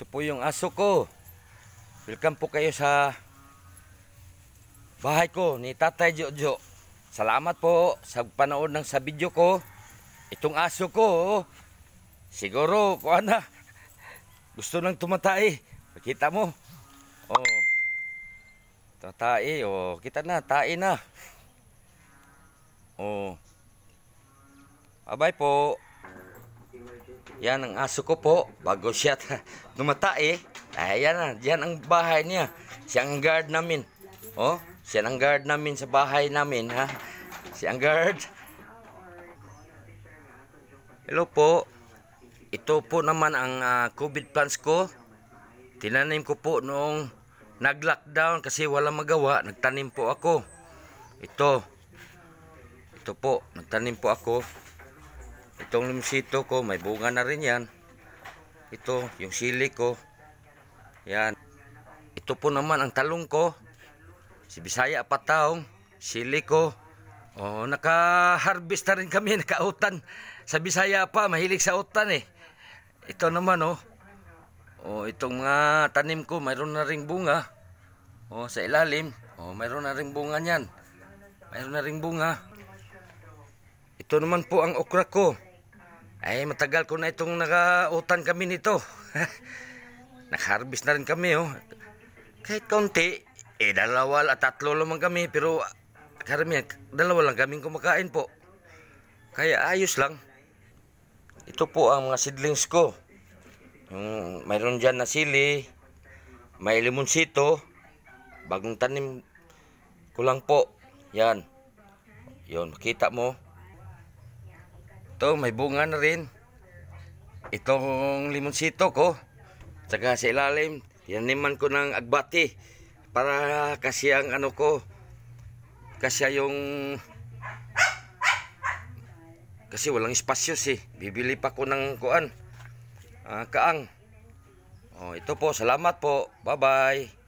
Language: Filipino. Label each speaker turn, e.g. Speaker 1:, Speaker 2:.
Speaker 1: Ito po yung aso ko. Welcome po kayo sa bahay ko ni Tatay Jojo. Salamat po sa panood ng sa video ko. Itong aso ko, oh. siguro, kuha ana, Gusto nang tumatay. Pakita mo. Oh. Tatay, oh. Kita na, tae na. Oh. Abay po. Yan ang aso ko po. Bago siya dumata eh. Ayan na. Yan ang bahay niya. Siya ang guard namin. Oh, siya ang guard namin sa bahay namin ha. Siya ang guard. Hello po. Ito po naman ang uh, COVID plants ko. Tinanim ko po noong nag-lockdown kasi wala magawa. Nagtanim po ako. Ito. Ito po. Nagtanim po ako. Itong lumsito ko, may bunga na rin yan. Ito, yung sili ko. Yan. Ito po naman ang talong ko. Si Bisaya Pataong, sili ko. Oh, naka-harvest na rin kami, naka-utan. Sa Bisaya pa, mahilig sa utan eh. Ito naman oh. Oh, itong mga tanim ko, mayroon na ring bunga. Oh, sa ilalim, oh, mayroon na ring bunga niyan. Mayroon na ring bunga. Ito naman po ang okra ko. Ay, matagal ko na itong nakautan kami nito. nag na rin kami, oh. Kahit konti, eh, dalawa at tatlo lamang kami, pero karamihan, dalawa lang kaming kumakain po. Kaya ayos lang. Ito po ang mga seedlings ko. Yung mayroon dyan na sili, may limonsito, bagong tanim ko lang po. Yan. Yun, makita mo. Ito, may bunga na rin. Itong limonsito ko. Tsaka sa ilalim, tinanim ko ng agbati. Para kasi ang ano ko, kasi yung kasi walang espasyo si eh. bibili pa ko ng kuan uh, kaang oh ito po salamat po bye bye